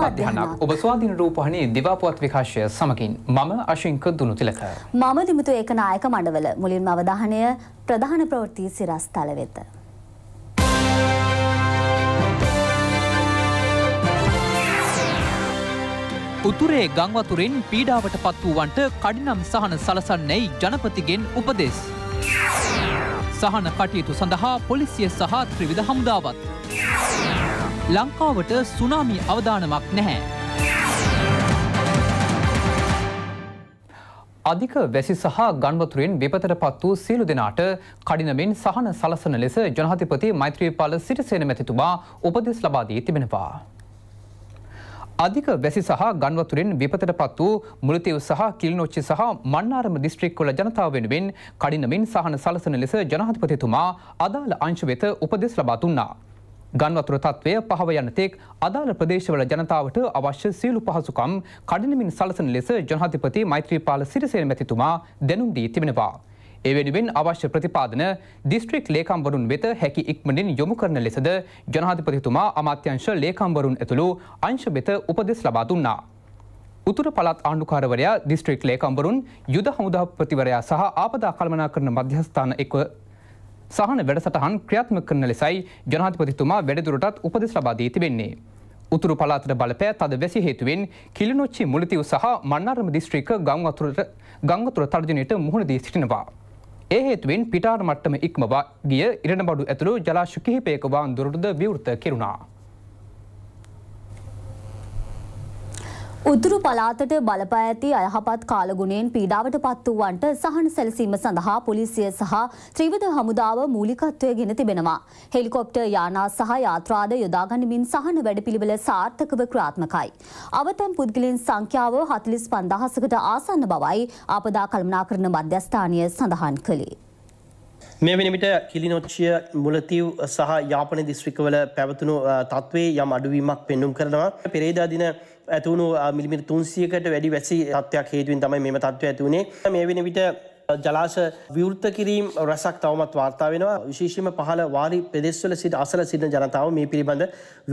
ප්‍රථම මධ්‍යහනක් ඔබ ස්වාධීන රූපහණී දිවාපුවත් විකාශය සමකින් මම අශිංක දුනු තිලක. මම දිමුතු ඒක නායක මණ්ඩවල මුලින්ම අවධානය ප්‍රධාන ප්‍රවෘත්ති සිරස් තල වෙත. උතුරේ ගංවතුරෙන් පීඩාවට පත් වූවන්ට කඩිනම් සහන සලසන්නැයි ජනපතිගෙන් උපදෙස්. සහන කටයුතු සඳහා පොලිසිය සහ ත්‍රවිධ හමුදාවත්. ලංකාවට සුනාමි අවධානමක් නැහැ. අධික වැසි සහ ගන්වතුරෙන් විපතට පත් වූ සියලු දෙනාට කඩිනමින් සහන සලසන ලෙස ජනාධිපති මෛත්‍රීපාල සිරිසේන මැතිතුමා උපදෙස් ලබා දී තිබෙනවා. අධික වැසි සහ ගන්වතුරෙන් විපතට පත් වූ මුලතිව් සහ කිල්නොච්චි සහ මන්නාරම දිස්ත්‍රික්කොල ජනතාව වෙනුවෙන් කඩිනමින් සහන සලසන ලෙස ජනාධිපතිතුමා අදාළ අංශ වෙත උපදෙස් ලබා දුන්නා. ගන්වතුර තත්ත්වය පහව යන තෙක් අදාළ ප්‍රදේශවල ජනතාවට අවශ්‍ය සියලු පහසුකම් කඩිනමින් සලසන ලෙස ජනාධිපති මෛත්‍රීපාල සිරිසේන මැතිතුමා දැනුම් දී තිබෙනවා. එවෙනුවෙන් අවශ්‍ය ප්‍රතිපාදන දිස්ත්‍රික් ලේකම්වරුන් වෙත හැකි ඉක්මනින් යොමු කරන ලෙසද ජනාධිපතිතුමා අමාත්‍යංශ ලේකම්වරුන් ඇතුළු අංශ වෙත උපදෙස් ලබා දුන්නා. උතුර පළත් ආණ්ඩුකාරවරයා දිස්ත්‍රික් ලේකම්වරුන් යුද හමුදා ප්‍රතිවරයා සහ ආපදා කළමනා කරන මධ්‍යස්ථාන එක්ව සහන වැඩසටහන් ක්‍රියාත්මක කරන ලෙසයි ජනාධිපතිතුමා වැඩදුරටත් උපදෙස් ලබා දී තිබෙන්නේ. උතුරු පළාතට බලපෑ තද වැසි හේතුවෙන් කිලිනොච්චි මුලතිව් සහ මන්නරම දිස්ත්‍රික ගංවතුරට ගංගතුර තර්ජනයට මුහුණ දී සිටිනවා. ඒ හේතුවෙන් පිටාර මට්ටම ඉක්මවා ගිය ඉරණබඩු ඇතුළු ජලාශ කිහිපයක වාන්දුරටද විවෘත කෙරුණා. උතුරු පලාතට බලපා ඇති අයහපත් කාලගුණයෙන් පීඩාවට පත් වූවන්ට සහන සැලසීම සඳහා පොලිසිය සහ ත්‍රිවිධ හමුදාව මූලිකත්වය ගෙන තිබෙනවා. හෙලිකොප්ටර් යානා සහ යාත්‍රාද යොදාගනිමින් සහන වැඩපිළිවෙල සාර්ථකව ක්‍රාත්මකයි. අවතන් පුද්ගලින් සංඛ්‍යාව හතලිස් පන්දහසකට ආසන්න බවයි ආපදා කළමනා කරන මධ්‍යස්ථානය සඳහන් කළේ. මේ වෙනමිට කිලිනොච්චිය මුලතිව් සහ යාපන දිස්ත්‍රිකවල පැවතුණු තත්වේ යම් අඩුවීමක් පෙන්නුම් කරනවා. පෙරේදා දින ඇතුුණු මිලිමිට තුන්සියකට වැඩි වැසි තත්වයක් හේතුවින් තමයි මෙම තත්ව ඇතුුණේ මේ වෙන විට ජලාශ විවෘත කිරීම් රැසක් තවමත් වාර්තා වෙනවා විශේෂම පහළ වාරි පෙදෙස්වල සිට අසල සිටින ජනතාව මේ පිළිබඳ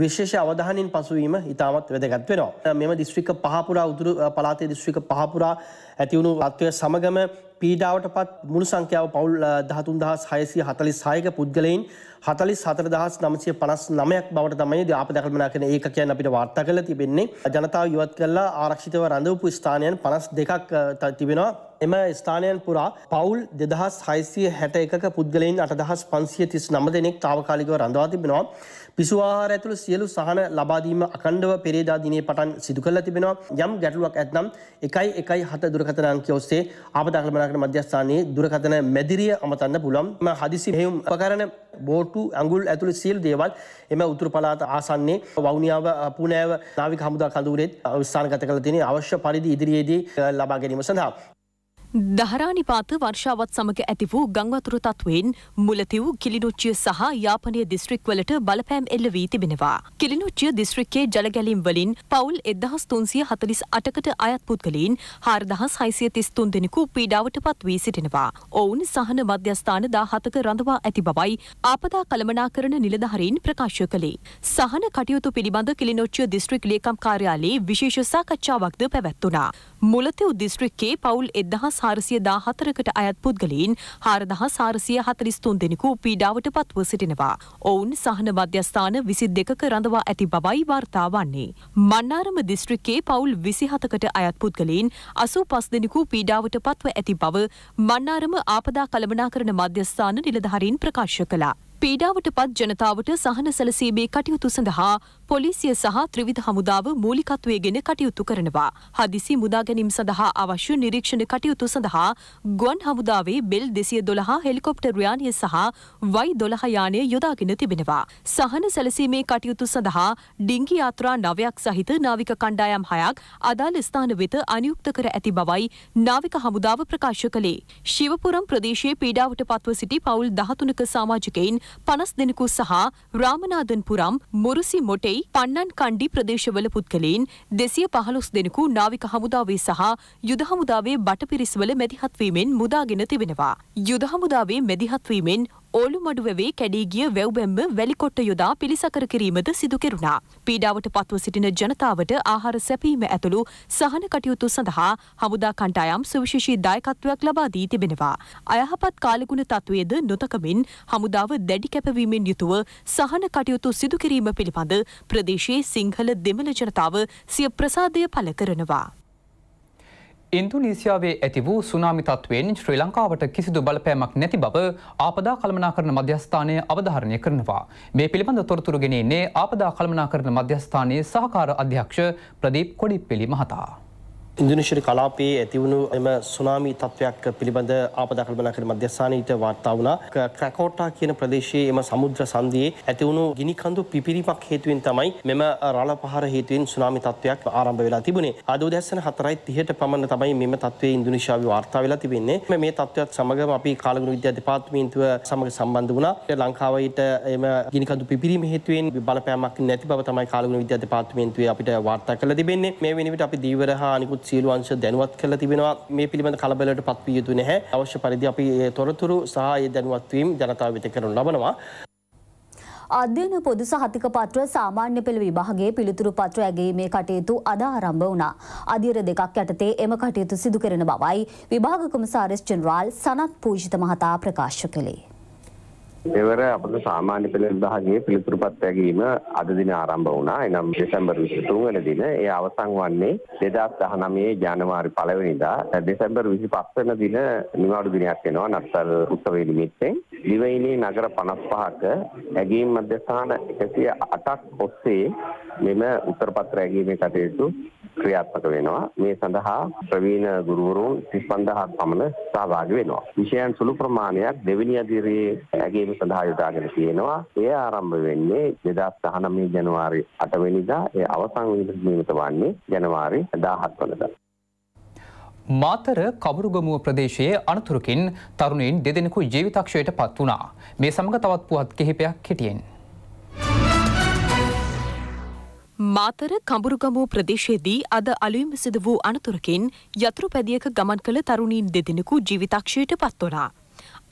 විශේෂ අවධානින් පසුවීම ඉතාමත් වැදගත් වෙනවා. මෙම දිස්ත්‍රික පහපුරා උතුරු පලාතේ දිස්ත්‍රික පහපුරා ඇතිවුණු අත්වය සමගම පීඩාවට පත් මුළු සංඛ්‍යාව පවුල් දහතුන් දහස් හයසිය හතලි සායක පුද්ගලයින් හතලි සතර දහස් නමසය පනස් නමයක් බවට තමයි ද අප දකල්මනා කන ඒක කියන්න අපිට වාර්තා කල තිබෙන්නේ ජනතාව යුවත් කරලා ආරක්ෂිතව රඳවපු ස්ථානයන් පනස් දෙකක් තිබෙනවා එම ස්ථානයන් පුරා පවුල් දෙදහස් හයිසිය හැට එකක පුද්ගලයින් අටදහස් පන්සිය තිස් නම දෙනෙක් තාවකාලිකව රඳවා තිබෙනවා. පිසුවාහාර ඇතුළ සියලු සහන ලබාදීම අකණ්ඩව පෙරේදා දිනේ පටන් සිදු කරලා තිබෙනවා. යම් ගැටලුවක් ඇත්නම් එකයි එකයි හත දුරකථන අංකය ඔස්සේ ආපදාකළමනාකරණ මධ්‍යස්ථානයේ දුරකථන මැදිරිය අමතන්න පුළුවන්. මම හදිසි මෙහෙයුම් උපකරණ බෝටු ඇඟුල් ඇතුළු සියලු දේවල් එම උතුරු පළාත ආසන්නේ වවුනියාව පුනෑව නාවික හමුදා කඳවුරෙත් ස්ථානගත කළ තියෙන අවශ්‍ය පරිදි ඉදිරියේදී ලබා ගැනීම සඳහා දහරානිපාත වර්ෂාවත් සමග ඇති වූ ගංවතුර තත්වයෙන් මුලතිව් කිලිනුච්චිය සහ යාපනය දිස්ත්‍රික්වලට බලපෑම් එල්ල වී තිබෙනවා. කිලිනුච්චිය දිස්ත්‍රික්කේ ජලගැලීම් වලින් පවුල් එදහස් තුන්සිය හතලිස් අටකට අයත් පුද්ගලින් හාරදහස් හයිසිය තිස්තුන් දෙනෙකු පීඩාවට පත් වී සිටිනවා. ඔවුන් සහන මධ්‍යස්ථාන දාහතක රඳවා ඇති බවයි ආපදා කළමනා කරන නිලධහරින් ප්‍රකාශ කළේ. සහන කටයුතු පිළිබඳ කිලිනොච්චිය දිස්ත්‍රික් ලේකම් කාර්යාලයේ විශේෂ සාකච්ඡාවක්ද පැවැත්වනා. මුලතෙව් දිස්ත්‍රික්කේ පවුල් එදහස් හාරසිය දාහතරකට අයත් පුද්ගලීන් හාරදහ සාරසිය හතරිස්තුන් දෙනෙකු පීඩාවට පත්ව සිටිනවා. ඔවුන් සහන මධ්‍යස්ථාන විසි දෙකක රඳවා ඇති බවයි වාර්තා වන්නේ. මන්නාරම දිස්ත්‍රික්කේ පවුල් විසිහතකට අයත් පුද්ගලීන් අසූ පස් දෙනෙකු පීඩාවට පත්ව ඇති බව මන්නාරම ආපදා කළමනා කරන මධ්‍යස්ථාන නිලධහරින් ප්‍රකාශ කලා. පීඩාවටපත් ජනතාවට සහන සැලසීමේ කටයුතු සඳහා පොලිසිය සහ ත්‍රිවිධ හමුදාව මූලිකත්වයේගෙන කටයුතු කරනවා. හදිසි මුදා ගැනීම සඳහා අවශ්‍ය නිරීක්ෂණ කටයුතු සඳහා ගුවන් හමුදාවේ බෙල් 212 හෙලිකොප්ටර් යානය සහ Y12 යානය යොදාගෙන තිබෙනවා. සහන සැලසීමේ කටයුතු සඳහා ඩිංගි යාත්‍රා නවයක් සහිත නාවික කණ්ඩායම් හයක් අදාළ ස්ථාන වෙත අනියුක්ත කර ඇති බවයි නාවික හමුදාව ප්‍රකාශ කළේ. ශිවපුරම් ප්‍රදේශයේ පීඩාවට පත්ව සිටි පවුල් 13ක සමාජිකයින් පනස් දෙනෙකු සහ රාමනාදන්පුරම් මුරුසි මොටෙයි පන්නන් කණ්ඩි ප්‍රදේශවල පුද්ගලයින් දෙසිය පහළොස් දෙනෙකු නාවික හමුදාවේ සහ යුද හමුදාවේ බටපිරිස්වල මැදිහත්වීමෙන් මුදාගෙන තිබෙනවා. යුද හමුදාවේ මැදිහත්වීමෙන් ඕලුමඩුවවේ කැඩී ගිය වැව්බැම්ම වැලිකොට්ට යොදා පිළිසකර කිරීමද සිදු කෙරුණා. පීඩාවට පත්ව සිටින ජනතාවට ආහාර සැපීම ඇතුළු සහන කටයුතු සඳහා හමුදා කණ්ඩායම් සුවිශේෂී දායකත්වයක් ලබා දී තිබෙනවා. අයහපත් කාලගුණ තත්වයේද නොතකමින් හමුදාව දැඩි කැපවීමෙන් යුතුව සහන කටයුතු සිදු කිරීම පිළිබඳ ප්‍රදේශයේ සිංහල දෙමළ ජනතාව සිය ප්‍රසාදය පළ කරනවා. ඉන්දුනීසියාවේ ඇති වූ සුනාමි තත්වයෙන් ශ්‍රී ලංකාවට කිසිදු බලපෑමක් නැති බව ආපදා කළමනා කරන මධ්‍යස්ථානය අවධාරණය කරනවා. මේ පිළිබඳ තොරතුරු ගෙනෙන්නේ ආපදා කළමනා කරන මධ්‍යස්ථානයේ සහකාර අධ්‍යක්ෂ ප්‍රදීප් කොඩිප්පෙලි මහතා. ඉන්දුනිශරි කලාපයේ ඇතිවුණු එම සුනාමි තත්ත්වයක් පිළිබඳ ආපදකල්පනා කර මධ්‍යස්ථානීට වාර්තා වුණා. ක්‍රැකෝටා කියන ප්‍රදේශයේ එම සමුද්‍ර සන්ධියේ ඇතිවුණු ගිනිකඳු පිපිරීමක් හේතුවෙන් තමයි මෙම රළ පහර හේතුවෙන් සුනාමි තත්ත්වයක් ආරම්භ වෙලා තිබුණේ. අද උදැසන 4:30ට පමණ තමයි මෙම තත්ත්වය ඉන්දුනිශියාවේ වාර්තා වෙලා තිබෙන්නේ. මේ තත්ත්වයත් සමගම අපි කාලගුණ විද්‍යා දෙපාර්තමේන්තුව සමග සම්බන්ධ වුණා. ලංකාවට එම ගිනිකඳු පිපිරීම හේතුවෙන් බලපෑමක් නැති බව තමයි කාලගුණ විද්‍යා දෙපාර්තමේන්තුවේ අපිට වාර්තා කරලා තිබෙන්නේ. මේ වෙනුවට අපි දීවර හා අනිකුත් නමුත් සියලු අංශ දැනුවත් කරලා තිබෙනවා මේ පිළිබඳ කලබලයට පත්විය යුතු නැහැ. අවශ්‍ය පරිදි අපි තොරතුරු සහ ඒ දැනුවත්වීම් ජනතාව වෙත කරනු ලබනවා. අධ්‍යන පොදු සහතික පත්‍ර සාමාන්‍ය පෙළ විභාගේ පිළිතුරු පත්‍ර ඇගීමේ කටයුතු අද ආරම්භ වුණා. අධිර දෙකක් යටතේ එම කටයුතු සිදු කරන බවයි විභාග කොමසාරිස් ජෙනරාල් සනත් පූජිත මහතා ප්‍රකාශ කළේ. මෙවර අපට සාමාන්‍ය පෙළ විභාගයේ පිළිතුරු පත් ලැබීම අද දින ආරම්භ වුණා. එනම් දෙසැම්බර් 23 වෙනි දින ඒ අවසන් වන්නේ 2019 ජනවාරි 1 වෙනිදා. දෙසැම්බර් 25 වෙනි දින නිවාඩු දිනයක් වෙනවා නත්තල් උත්සවයේ නිමිත්තෙන්. දිවයිනේ නගර 55ක ඇගීම් මධ්‍යස්ථාන 108ක් ඔස්සේ මෙම උත්තර පත්‍ර ඇගීමේ කටයුතු ක්‍රියාත්මක වෙනවා. මේ සඳහා ප්‍රවීණ ගුරුවරුන් 35000ක් පමණ සහභාගී වෙනවා. විෂයන් සුළු ප්‍රමාණයක් දෙවෙනි අධිරයේ ඇගීම සඳහා යොදාගෙන තියෙනවා. එය ආරම්භ වෙන්නේ 2019 ජනවාරි 8 වෙනිදා. ඒ අවසන් නියමිත වන්නේ ජනවාරි 17 වනදා. මාතර කබරුගමුව ප්‍රදේශයේ අනතුරකින් තරුණයින් දෙදෙනෙකු ජීවිතක්ෂයට පත් වනා. මේ සමඟ තවත් පුවත් කිහිපයක් හිටියෙන්. මාතර කඹුරුගමුව ප්‍රදේශයේදී අද අලුයම සිදු වූ අනතුරකින් යතුරු පැදියක ගමන් කළ තරුණීන් දෙදෙනෙකු ජීවිතක්ෂයට පත්වනා.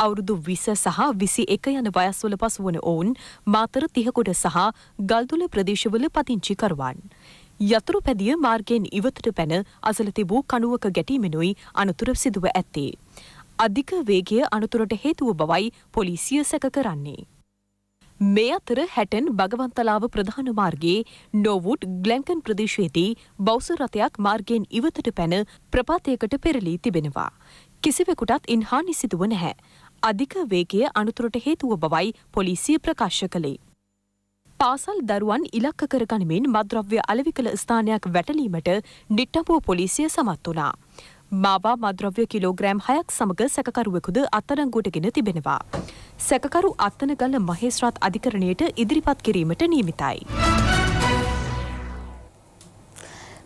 අවුරුදු විස සහ විසි එක යන වයස්වල පසුවන ඔවුන් මාතර තිහකොඩ සහ ගල්දුල ප්‍රදේශවල පතිංචිකරුවන්. යතුරු පැදිය මාර්ගයෙන් ඉවතට පැන අසල තිබූ කණුවක ගැටීමෙනුයි අනතුර සිදුව ඇත්තේ. අධික වේගය අනතුරට හේතුව බවයි පොලිසිය සැක කරන්නේ. මේ අතර හැටන් භගවන්තලාව ප්‍රධාන මාර්ගයේ නෝවුඩ් ග්ලැන්කන් ප්‍රදේශයේදී බෞස රථයක් මාර්ගයෙන් ඉවතට පැන ප්‍රපාතයකට පෙරලී තිබෙනවා. කිසිවෙකුටත් ඉන් හානි සිදුව නැහැ. අධික වේගය අනුතුරට හේතුව බවයි පොලිසිය ප්‍රකාශ කළේ. පාසල් දරුවන් ඉලක්ක කරගනිමින් මද්‍රව්‍ය අලවි කළ ස්ථානයක් වැටලීමට නිට්ටපුව පොලිසිය සමත් වනා. මාවා මද්‍රව්‍ය කිලෝග්‍රෑම් හයක් සමඟ සැකකරුවෙකුද අත්තරංගුවටගෙන තිබෙනවා. සැකකරු අත්තනගල්ල මහේස්ත්‍රාත් අධිකරණයට ඉදිරිපත් කිරීමට නියමිතයි.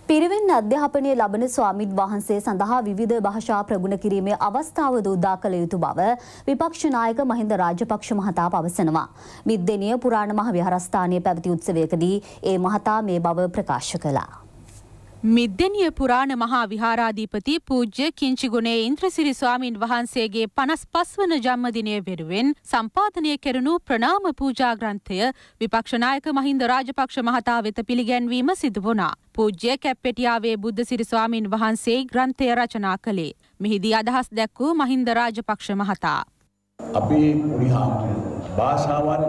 පිරිවෙන් අධ්‍යාපනය ලබන ස්වාමිත් වහන්සේ සඳහා විවිධ භාෂා ප්‍රගුණ කිරීමේ අවස්ථාව දූදා කළ යුතු බව විපක්ෂනායක මහින්ද රාජපක්ෂ මහතා පවසනවා. මිද්දෙනිය පුරාණ මහ විහාරස්ථානය පැවති උත්සවයකදී ඒ මහතා මේ බව ප්‍රකාශ කළා. මිද්දනිය පුරාණ මහා විහාරාධීපති පූජ්‍ය කිංචිගුණේ ඉන්ද්‍රසිරි ස්වාමීන් වහන්සේගේ පනස් පස්වන ජම්මදිනය වෙනුවෙන් සම්පාධනය කෙරනු ප්‍රනාම පූජාග්‍රන්ථය විපක්ෂනායක මහින්ද රාජපක්ෂ මහතා වෙත පිළිගැන්වීම සිදුවනා. පූජ්‍ය කැප්පෙටියාවේ බුද්ධසිරි ස්වාමීන් වහන්සේ ග්‍රන්ථය රචනා කළේ. මෙහිදී අදහස් දැක්වූ මහින්ද රාජපක්ෂ මහතා. අපි පුරිහාමුදුරු භාෂාවන්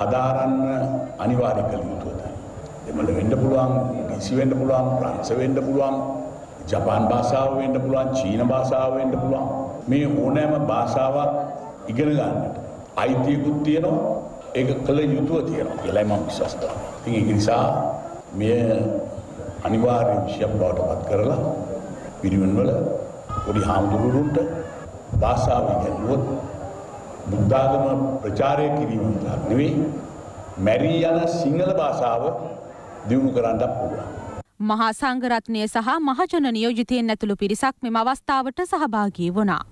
හදාරන්න අනිවාර්ය කළ යුතුවතයි. එමට වෙන්න පුළුවන් ඩීසි වෙන්න පුළුවන් ප්‍රංශ වෙන්න පුළුවන් ජපාන් භාෂාව වෙන්න පුළුවන් චීන භාෂාව වෙන්න පුළුවන් මේ ඕනෑම භාෂාවක් ඉගෙන ගන්නට අයිතියකුත් තියෙනවා ඒක කළ යුතුව තියෙනවා කියලායි මම විශ්වාස කරනවා. ඉතින් ඒක නිසා මේ අනිවාර්ය විෂයක් බවට පත් කරලා පිරිවෙන්වල පොඩි හාමුදුරුවන්ට භාෂාව ඉගෙනුවොත් බුද්ධාගම ප්‍රචාරය කිරීම නෙවෙයි මැරී යන සිංහල භාෂාව දියුණු කරන්නක් පුළුවන්. මහා සංගරත්නය සහ මහජන නියෝජිතයෙන් ඇතුළු පිරිසක් මෙම අවස්ථාවට සහභාගී වනා.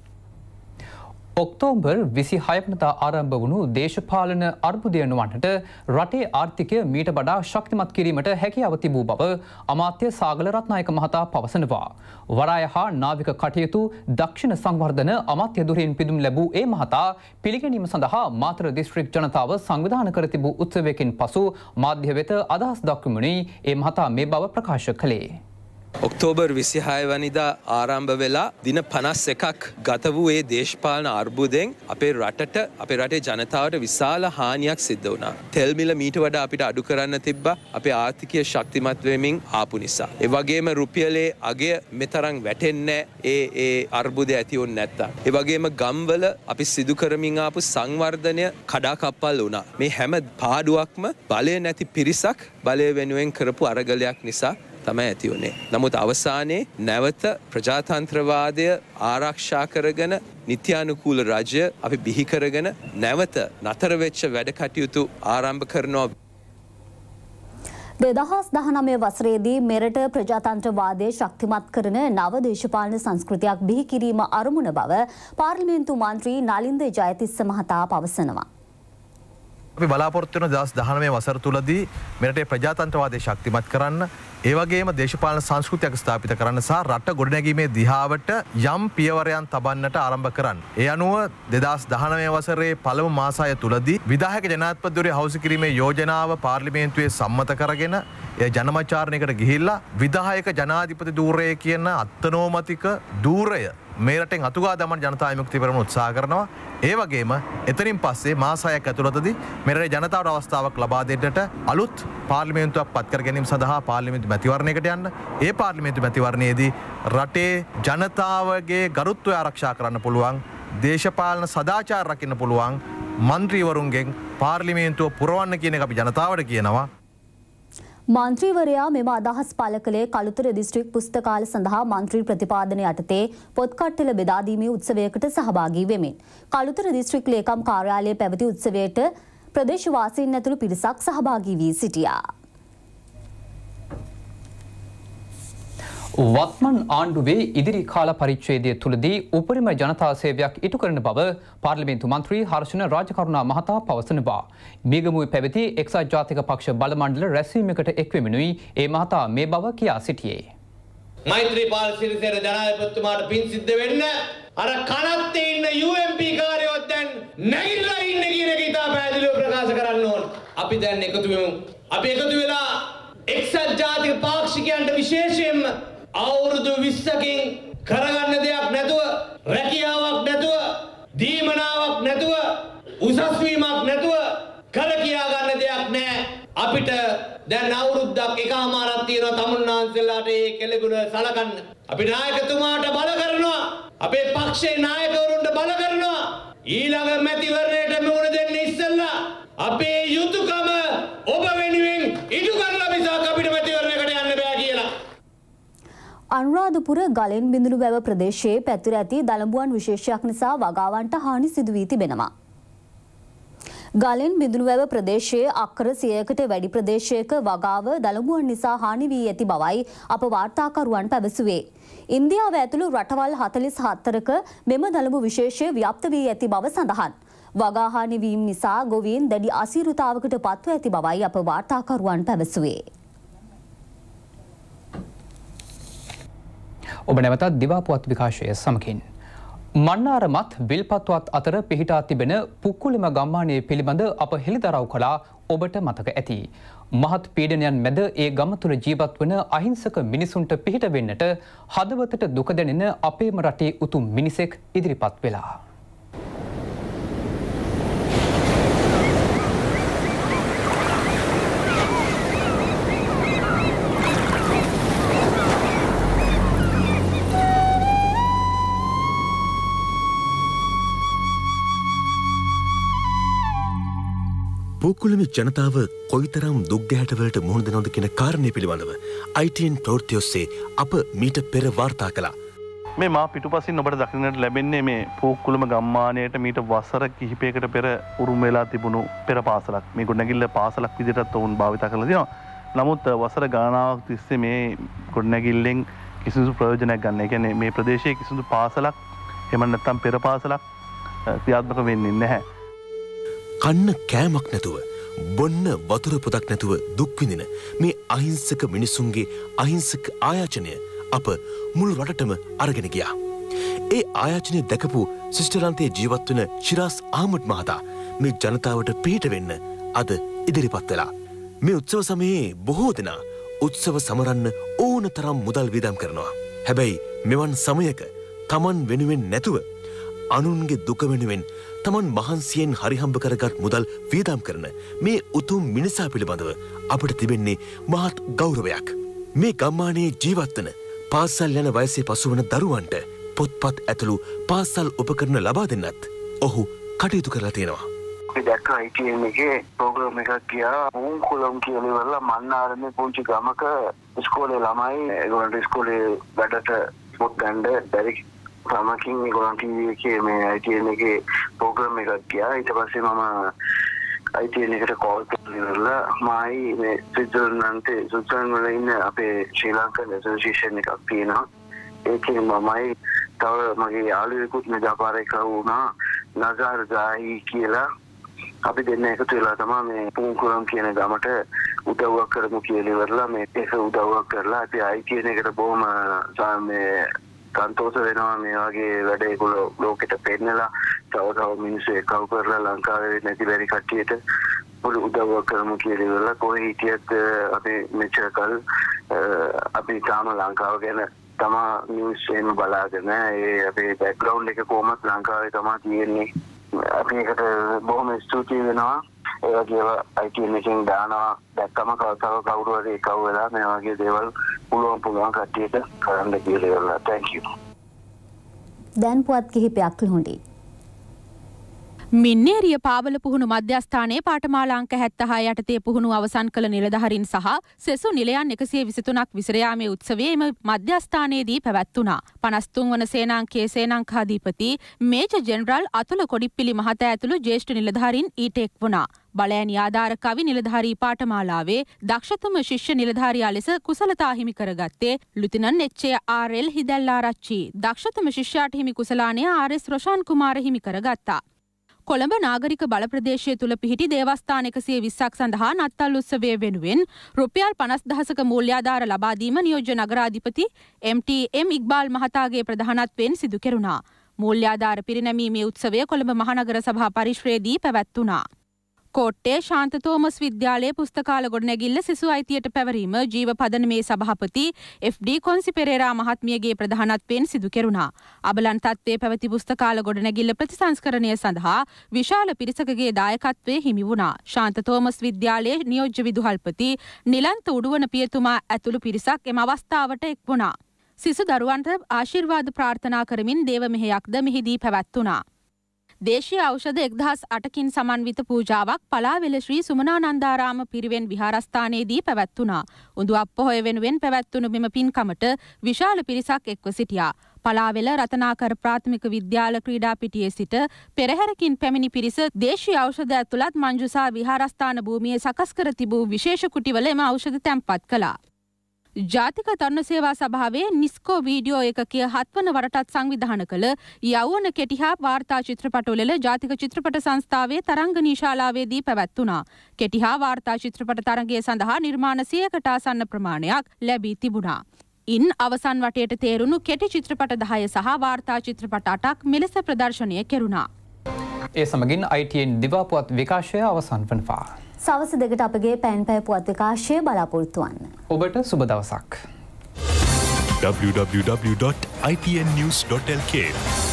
ඔක්තෝම්බර් විසි හයකනතා ආරම්භ වුණු දේශපාලන අර්බුදයන වන්නට රටේ ආර්ථිකය මීට බඩා ශක්තිමත් කිරීමට හැකි අවතිබූ බව අමාත්‍ය සාගල රත්නායක මහතා පවසනවා. වරාය හා නාවික කටයුතු දක්ෂිණ සංවර්ධන අමත්‍ය දුරින් පිදුම් ලැබූ ඒ මහතා පිළිගැනීම සඳහා මාතර දිස්ත්‍රික් ජනතාව සංවිධාන කර තිබූ උත්සවයකින් පසු මාධ්‍ය වෙත අදහස් දක්වමනි ඒ මහතා මේ බව ප්‍රකාශ කළේ. ඔක්තෝබර් විසිහය වනිදා ආරම්භ වෙලා දින පනස් එකක් ගත වූ ඒ දේශපාලන අර්බුදෙන් අපේ රටට අපේ රටේ ජනතාවට විශාල හානියක් සිද්ධ වුණා. තෙල්මිල මීට වඩා අපිට අඩු කරන්න තිබ්බ අපේ ආර්ථිකය ශක්තිමත්වමින් ආපු නිසා. එවගේම රුපියලේ අගය මෙතරං වැටෙන්නේ ඒ ඒ අර්බුද ඇතිවුන් නැත්තා. එවගේම ගම්වල අපි සිදුකරමින් ආපු සංවර්ධනය කඩාකප්පල් වුණා. මේ හැම පාඩුවක්ම බලය නැති පිරිසක් බලය වෙනුවෙන් කරපු අරගලයක් නිසා තමයි ඇති වුණේ. නමුත් අවසානයේ නැවත ප්‍රජාතන්ත්‍රවාදය ආරක්ෂා කරගෙන නිත්‍යානුකූල රජය අපි බිහි කරගෙන නැවත නතරවෙච්ච වැඩ කටයුතු ආරම්භ කරනවා. දෙදහස් දහනමය වසරේදී මෙරට ප්‍රජාතන්ත්‍රවාදය ශක්තිමත් කරන නව දේශපාලන සංස්කෘතියක් බිහි කිරීම අරමුණ බව පාර්ලිමේන්තු මන්ත්‍රී නලින්ද ජයතිස්ස මහතා පවසනවා. අපි බලාපොරත්වන දස් දහනමේ වසර තුලදී මෙරටේ ප්‍රජාතන්ත්‍රවාදය ශක්තිමත් කරන්න ඒවගේම දේශපාලන සංස්කෘතියක් ස්ථාපිත කරන්න සහ රට ගොඩනැගීමේ දිහාවට යම් පියවරයන් තබන්නට ආරම්භ කරන්න. ඒ අනුව දෙදස් දහනමය වසරේ පළම මාසාය තුළදී විදාහක ජනාත්පදුරේ හවසිකිරීමේ යෝජනාව පාර්ලිමේන්තුවේ සම්මත කරගෙන එය ජනමචාරණයකට ගිහිල්ලා විදාහයක ජනාධිපති දූරය කියන අත්තනෝමතික දූරය මේරටෙන් අතුගා දමන් ජනතායමුක්ති පරම උත්සා කරනවා ඒවගේම එතනින් පස්සේ මාසයක් ඇතුළතද මෙරේ ජනතාවට අවස්ථාවක් ලබාදෙන්ට අලුත් පාර්ලිමේන්තුවක් පත්කර ගැනීම සඳහා පාර්ලිමිතු මැතිවරණයකට යන්න ඒ පාර්ලිමේතු මැතිවරණයේදී රටේ ජනතාවගේ ගරුත්වය ආරක්ෂා කරන්න පුළුවන් දේශපාලන සදාචාර රකින්න පුළුවන් මන්ත්‍රීවරුන්ගෙන් පාර්ලිමේන්තුව පුරවන්න කියන අපි ජනතාවට කියනවා මන්ත්‍රීවරයා මෙම අදහස් පල කළේ කළුතර දිස්ත්‍රික් පුස්තකාල සඳහා මන්ත්‍රී ප්‍රතිපාදන යටතේ පොත්කට්ටල බෙදාදීමේ උත්සවයකට සහභාගී වෙමින්. කළුතර දිස්ත්‍රික් ලේකම් කාර්යාලය පැවති උත්සවයට ප්‍රදේශවාසීන් ඇතුළු පිරිසක් සහභාගී වී සිටියා. වත්මන් ආණ්ඩුවේ ඉදිරි කාල පරිච්ඡේදය තුළදී උපරිම ජනතා සේවයක් ඉටු කරන බව පාර්ලිමේන්තු මන්ත්‍රී හර්ෂණ රාජකරුණා මහතා පවසනවා. මීගමුවේ පැවති එක්සත් ජාතික පක්ෂ බලමණ්ඩල රැස්වීමකට එක්වෙමිනුයි ඒ මහතා මේ බව කියා සිටියේ. මෛත්‍රීපාල සිරිසේන ජනාධිපතිතුමාට පින් සිද්ධ වෙන්න අර කනත්තේ ඉන්න UMP කාර්යවත් දැන් නැගිටලා ඉන්නේ කියන එක ඉතා පැහැදිලිව ප්‍රකාශ කරන්න ඕන. අපි දැන් එකතු වෙමු. අපි එකතු වෙලා එක්සත් ජාතික පාක්ෂිකයන්ට විශේෂයෙන්ම අවුරුදු 20කින් කරගන්න දෙයක් නැතුව රැකියාවක් නැතුව දීමනාවක් නැතුව උසස් වීමක් නැතුව කර කියා ගන්න දෙයක් නැහැ අපිට දැන් අවුරුද්දක් එකමාරක් තියෙනවා තමුන්නාන්සලාට මේ කෙලෙගුණ සලකන්න අපි නායකතුමාට බල කරනවා අපේ පක්ෂේ නායකවරුන්ට බල කරනවා ඊළඟ මැතිවරණයට මුහුණ දෙන්න ඉස්සෙල්ලා අපේ අනුරාධපුර ගලෙන් බිඳුණු වැව ප්‍රදේශයේ පැතුර ඇති දළඹුවන් විශේෂයක් නිසා වගාවන්ට හානි සිදුවී තිබෙනවා. ගලෙන් බිඳුණු වැව ප්‍රදේශයේ අක්කර සියයකට වැඩි ප්‍රදේශයක වගාව දළඹුවන් නිසා හානි වී ඇති බවයි අප වාර්තාකරුවන් පැවසුවේ. ඉන්දියාව ඇතුළු රටවල් හතලිස් හත්තරක මෙම දළඹු විශේෂය ව්‍යප්ත වී ඇති බව සඳහන්. වගාහානිවීම් නිසා ගොවීන් දැඩි අසීරුතාවකට පත්ව ඇති බවයි අප වාර්තාකරුවන් පැවසුවේ. ඔබ නැවතත් දිවාපුවත් විකාශය සමකින්. මන්නාරමත් විල්පත්වත් අතර පිහිටා තිබෙන පුක්කුලිම ගම්මානය පිළිබඳ අප හෙළිදරව් කලා ඔබට මතක ඇති. මහත් පීඩනයන් මැද ඒ ගම තුළ ජීවත් වන අහිංසක මිනිසුන්ට පිහිට වෙන්නට හදවතට දුකදැනෙන අපේම රටේ උතුම් මිනිසෙක් ඉදිරිපත් වෙලා. පූකුලමි ජනතාව කොයිතරම් දුක්ගැහැටවලට මුහුණ දෙනොද කියෙන කාරණය පිළිබඳව අයිටන් ප්‍රෘතියොස්සේ අප මීට පෙර වාර්තා කලා. මේ මා පිටුපසින් ඔබට දකිනට ලැබෙන්නේ මේ පූක්කුලම ගම්මානයට මීට වසර කිහිපයකට පෙර උරුම් වෙලා තිබුණු පෙර පාසලක් මේ ගොඩනැගිල්ල පාසලක් විදිටත් ඔවුන් භාවිත කළ දෙනවා. නමුත් වසර ගානාවක් තිස්සේ මේ ගොඩනැගිල්ලෙන් කිසිදු ප්‍රයෝජනයක් ගන්න එකැන මේ ප්‍රදේශය කිසිදු පාසලක් එමන්නත්තම් පෙර පාසලක් ක්‍රියාත්මක වෙන්නේ නැහැ. කන්න කෑමක් නැතුව බොන්න වතුර පොදක් නැතුව දුක්විඳින මේ අහිංසක මිනිසුන්ගේ අහිංසක ආයාචනය අප මුල් රටටම අරගෙන ගියා. ඒ ආයාචනය දැකපු ශිෂ්ටලන්තයේ ජීවත්වන ශිරාස් ආමට් මහතා මේ ජනතාවට පිහිට වෙන්න අද ඉදිරිපත් වෙලා. මේ උත්සව සමයේ බොහෝ දෙනා උත්සව සමරන්න ඕන තරම් මුදල් විදම් කරනවා. හැබැයි මෙවන් සමයක තමන් වෙනුවෙන් නැතුව අනුන්ගේ දුක වෙනුවෙන් තමන් මහන්සියෙන් හරිහම්බ කරගත් මුදල් වියදම් කරන මේ උතුම් මිනිසා පිළිබඳව අපට තිබෙන්නේ මහත් ගෞරවයක්. මේ ගම්මානයේ ජීවත්වන පාසල් යන වයසේ පසුවන දරුවන්ට පොත්පත් ඇතුළු පාසල් උපකරන ලබා දෙන්නත් ඔහු කටයුතු කරලා තියෙනවා. අපි දැක්ක ITM එකේ ප්‍රෝග්‍රෑම් එකක් ගියා උන්කුලම් කියලවල මන්නාරමේ පුංචි ගමක ඉස්කෝලේ ළමයි ඒගොල්ලන්ට ඉස්කෝලේ වැඩට පොත් ගන්න බැරි ළමකින් ඒගොල්ලන් TV එකේ මේ ITM එකේ පෝග්‍රම් එකක් ගියා ඊට පස්සේ මම අයිතියන එකට කෝල් කරලා මයි මේ ස්විට්සර්ලන්ඩ්ේ ස්විට්සර්ලන්ඩ් වල ඉන්න අපේ ශ්‍රී ලංකන් ඇසෝසියේෂන් එකක් තියෙනවා ඒකේ මමයි තව මගේ යාළුවෙකුත් මේ ව්‍යාපාරිකව වුණා නසාර් ජායි කියලා අපි දෙන්න එකතු වෙලා තමයි මේ පුංකුරම් කියන ගමට උදව්වක් කරමු කියලා ඉවරලා මේ ඒක උදව්වක් කරලා අපි අයිතියන එකට බොහොම සාමේ සන්තෝෂ වෙනවා මේ වගේ වැඩ ඒගොල්ලෝ ලෝකෙට පෙන්නලා තව තව මිනිස්සු එකව කරලා ලංකාවේ නැති බැරි කට්ටියට මුළු උදව්වක් කරමු කියලා ඉවරලා කොහේ හිටියත් අපි මෙච්චර කල් අපි තාම ලංකාව ගැන තමා නිවුස් එහෙම බලාගෙන ඒ අපේ බෑග්ග්‍රවුන්ඩ් එක කොහොමද ලංකාවේ තමා තියෙන්නේ අපි ඒකට බොහොම ස්තුතියි වෙනවා ඒවා කියලා අයිටීම් එකෙන් දානවා දැක්කම කවතාව කවුරු හරි එකව වෙලා මේ වගේ දේවල් පුළුවන් පුළුවන් කට්ටියට කරන්න කියලා ඉවරලා thank you දැන් පුවත් කිහිපයක් ලොහුණේ මින්නේරිය පාවල පුහුණු මධ්‍යස්ථානයේ පාඨමාලාංක 76 යටතේ පුහුණු අවසන් කළ නිලධහරින් සහ සෙසු නිලයන් 123ක් විසිරයාමේ උත්සවයේ එම මධ්‍යස්ථානයේදී පැවැත්වුණා. 53 වන සේනාංකයේ සේනාංකාධිපති මේජර් ජෙනරල් අතුල කොඩිප්පිලි මහතා ඇතුළු ජ්‍යෙෂ්ඨ නිලධාරීන් ඊට එක් වුණා. බලෑනි ආධාර කවි නිලධාරී පාඨමාලාවේ දක්ෂතම ශිෂ්‍ය නිලධාරියා ලෙස කුසලතා හිමි කරගත්තේ ලුතිනන් එච්චේ ආර්.එල්. හිදැල්ලාරච්චි. දක්ෂතම ශිෂ්‍යාට හිමි කුසලානය ආර්.එස්. රොෂාන් කුමාර හිමි කරගත්තා. කොළඹ නාගරික බලප්‍රදේශය තුළ පිහිටි දේවස්ථාන එකසිය විස්සක් සඳහා නත්තල් උත්සවය වෙනුවෙන් රුපියල් පනස් දහසක මූල්‍යාධාර ලබාදීම නියෝජ්‍ය නගරාධිපති MTM ඉක්බාල් මහතාගේ ප්‍රධානත්වයෙන් සිදු කෙරුණා. මූල්‍යාධාර පිරිනැමීමේ උත්සවය කොළඹ මහනගර සභා පරිශ්‍රයේදී පැවැත්වුණා. කෝට්ටේ ශාන්ත තෝමස් විද්‍යාලයේ පුස්තකාල ගොඩනැගිල්ල සිසු අයිතියට පැවරීම ජීව පදනමේ සභාපති FD කොන්සි පෙරේරා මහත්මියගේ ප්‍රධානත්වයෙන් සිදු කෙරුණා. අබලන් තත්ත්වයේ පැවති පුස්තකාල ගොඩනැගිල්ල ප්‍රතිසංස්කරණය සඳහා විශාල පිරිසකගේ දායකත්වයේ හිමි වුණා. ශාන්ත තෝමස් විද්‍යාලයේ නියෝජ්‍ය විදුහල්පති නිලන්ත උඩුවන පියතුමා ඇතුළු පිරිසක් එම අවස්ථාවට එක් වුණා. සිසු දරුවන්ට ආශිර්වාද ප්‍රාර්ථනා කරමින් දේව මෙහෙයක්ද මෙහිදී පැවැත්වුණා. දේශීය ඖෂධ 1008කින් සමන්විත පූජාවක් පලාවෙල ශ්‍රී සුමනානන්දාරාම පිරිවෙන් විහාරස්ථානයේදී පැවැත්වුණා. උඳුවප් පොහොය වෙනුවෙන් පැවැත්වුණු මෙම පින්කමට විශාල පිරිසක් එක්ව සිටියා. පලාවෙල රතනාකර ප්‍රාථමික විද්‍යාල ක්‍රීඩා පිටියේ සිට පෙරහැරකින් පැමිණි පිරිස දේශීය ඖෂධ ඇතුළත් මංජුසා විහාරස්ථාන භූමියේ සකස් කර තිබූ විශේෂ කුටිවල එම ඖෂධ තැන්පත් කළා. ජාතික තරුණ සේවා සභාවේ නිස්කෝ වීඩියෝ එකකය හත්වන වරටත් සංවිධාන කළ යවන කෙටිහා වාර්තා චිත්‍රපටවල ජාතික චිත්‍රපට සංස්ථාවේ තරංගනී ශාලාවේදී පැවැත්වුණා. කෙටිහා වාර්තා චිත්‍රපට තරගය සඳහා නිර්මාණ සියකට ආසන්න ප්‍රමාණයක් ලැබී තිබුණා. ඉන් අවසන් වටයට තේරුණු කෙටි චිත්‍රපට දහය සහ වාර්තා චිත්‍රපට අටක් මෙලෙස ප්‍රදර්ශනය කෙරුණා. ඒ සමගින් ITN දිවාපුවත් විකාශය අවසන් වනවා. සවස දෙකට අපගේ පැන් පැය පුවත් විකාශය බලාපොරොත්තු වන්න. ඔබට සුබ දවසක්. www.ipnnews.lk